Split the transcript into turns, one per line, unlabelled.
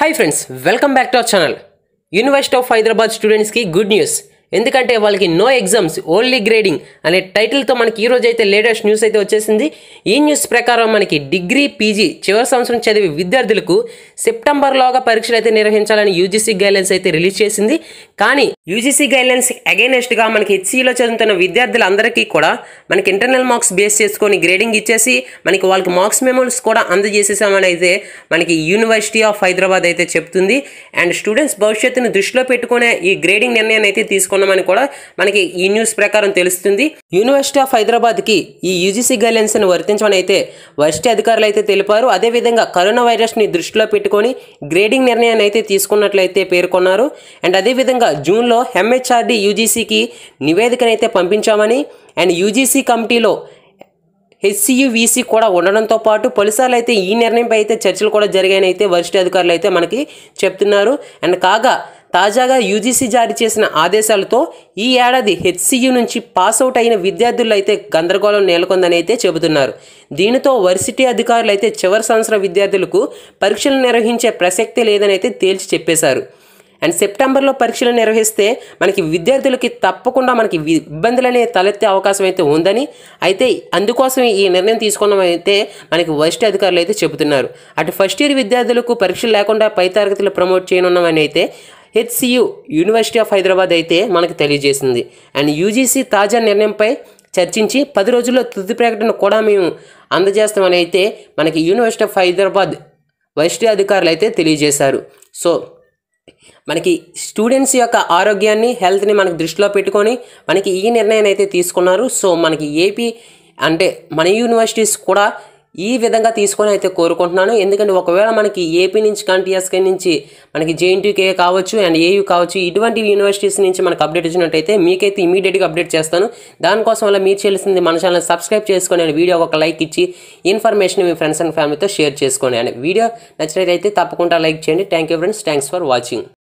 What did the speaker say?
hi friends welcome back to our channel university of Hyderabad స్టూడెంట్స్కి good news ఎందుకంటే వాళ్ళకి no exams only grading అనే టైటిల్తో మనకి ఈరోజు అయితే లేటెస్ట్ న్యూస్ అయితే వచ్చేసింది ఈ న్యూస్ ప్రకారం మనకి డిగ్రీ పీజీ చివరి సంవత్సరం చదివే విద్యార్థులకు సెప్టెంబర్లోగా పరీక్షలు అయితే నిర్వహించాలని యూజీసీ గైడ్లైన్స్ అయితే రిలీజ్ చేసింది కానీ యూజీసీ గైడ్లైన్స్ అగైనెస్ట్గా మనకి హెచ్సిలో చదువుతున్న విద్యార్థులందరికీ కూడా మనకి ఇంటర్నల్ మార్క్స్ బేస్ చేసుకొని గ్రేడింగ్ ఇచ్చేసి మనకి వాళ్ళకి మార్క్స్ మెమోల్స్ కూడా అందజేసేసామని అయితే మనకి యూనివర్సిటీ ఆఫ్ హైదరాబాద్ అయితే చెప్తుంది అండ్ స్టూడెంట్స్ భవిష్యత్తును దృష్టిలో పెట్టుకునే ఈ గ్రేడింగ్ నిర్ణయాన్ని అయితే తీసుకున్నామని కూడా మనకి ఈ న్యూస్ ప్రకారం తెలుస్తుంది యూనివర్సిటీ ఆఫ్ హైదరాబాద్కి ఈ యూజీసీ గైడ్లైన్స్ని వర్తించమని అయితే వర్సిటీ అధికారులు అయితే తెలిపారు అదేవిధంగా కరోనా వైరస్ని దృష్టిలో పెట్టుకొని గ్రేడింగ్ నిర్ణయాన్ని అయితే తీసుకున్నట్లయితే పేర్కొన్నారు అండ్ అదేవిధంగా జూన్లో లో ఎంహెచ్ఆర్డి యూజీసీకి నివేదికనైతే పంపించామని అండ్ యూజీసీ కమిటీలో వీసీ కూడా ఉండడంతో పాటు పలుసార్లు అయితే ఈ నిర్ణయంపై అయితే చర్చలు కూడా జరిగాయని అయితే వరిష్ఠ అధికారులు అయితే మనకి చెప్తున్నారు అండ్ కాగా తాజాగా యూజీసీ జారీ చేసిన ఆదేశాలతో ఈ ఏడాది హెచ్సియు నుంచి పాసౌట్ అయిన విద్యార్థులు అయితే గందరగోళం నెలకొందని అయితే చెబుతున్నారు దీనితో వర్సిటీ అధికారులు అయితే చివరి సంవత్సరం విద్యార్థులకు పరీక్షలు నిర్వహించే ప్రసక్తి లేదని అయితే తేల్చి చెప్పేశారు అండ్ సెప్టెంబర్లో పరీక్షలు నిర్వహిస్తే మనకి విద్యార్థులకి తప్పకుండా మనకి ఇబ్బందులు తలెత్తే అవకాశం అయితే ఉందని అయితే అందుకోసం ఈ నిర్ణయం తీసుకున్నామైతే మనకి వరిష్ట అధికారులు అయితే చెబుతున్నారు అటు ఫస్ట్ ఇయర్ విద్యార్థులకు పరీక్షలు లేకుండా పై తరగతులు ప్రమోట్ చేయనున్నామని అయితే హెచ్సియు యూనివర్సిటీ ఆఫ్ హైదరాబాద్ అయితే మనకు తెలియజేసింది అండ్ యూజీసీ తాజా నిర్ణయంపై చర్చించి పది రోజుల్లో తుది ప్రకటన కూడా మేము అందజేస్తామని అయితే మనకి యూనివర్సిటీ ఆఫ్ హైదరాబాద్ వైస్టీ అధికారులు అయితే తెలియజేశారు సో మనకి స్టూడెంట్స్ యొక్క ఆరోగ్యాన్ని హెల్త్ని మనకు దృష్టిలో పెట్టుకొని మనకి ఈ నిర్ణయం అయితే తీసుకున్నారు సో మనకి ఏపీ అంటే మన యూనివర్సిటీస్ కూడా ఈ విధంగా తీసుకొని అయితే కోరుకుంటున్నాను ఎందుకంటే ఒకవేళ మనకి ఏపీ నుంచి కానీ టీఎస్కే నుంచి మనకి జేఎన్టీకే కావచ్చు అండ్ ఏయూ కావచ్చు ఇటువంటి యూనివర్సిటీస్ నుంచి మనకు అప్డేట్ ఇచ్చినట్టయితే మీకైతే ఇమీడియట్గా అప్డేట్ చేస్తాను దానికోసం వల్ల మీరు చేయాల్సింది మన ఛానల్ సబ్స్క్రైబ్ చేసుకొని అండ్ వీడియో ఒక లైక్ ఇచ్చి ఇన్ఫర్మేషన్ మీ ఫ్రెండ్స్ అండ్ ఫ్యామిలీతో షేర్ చేసుకోండి అండ్ వీడియో నచ్చినట్లయితే తప్పకుండా లైక్ చేయండి thank you friends thanks for watching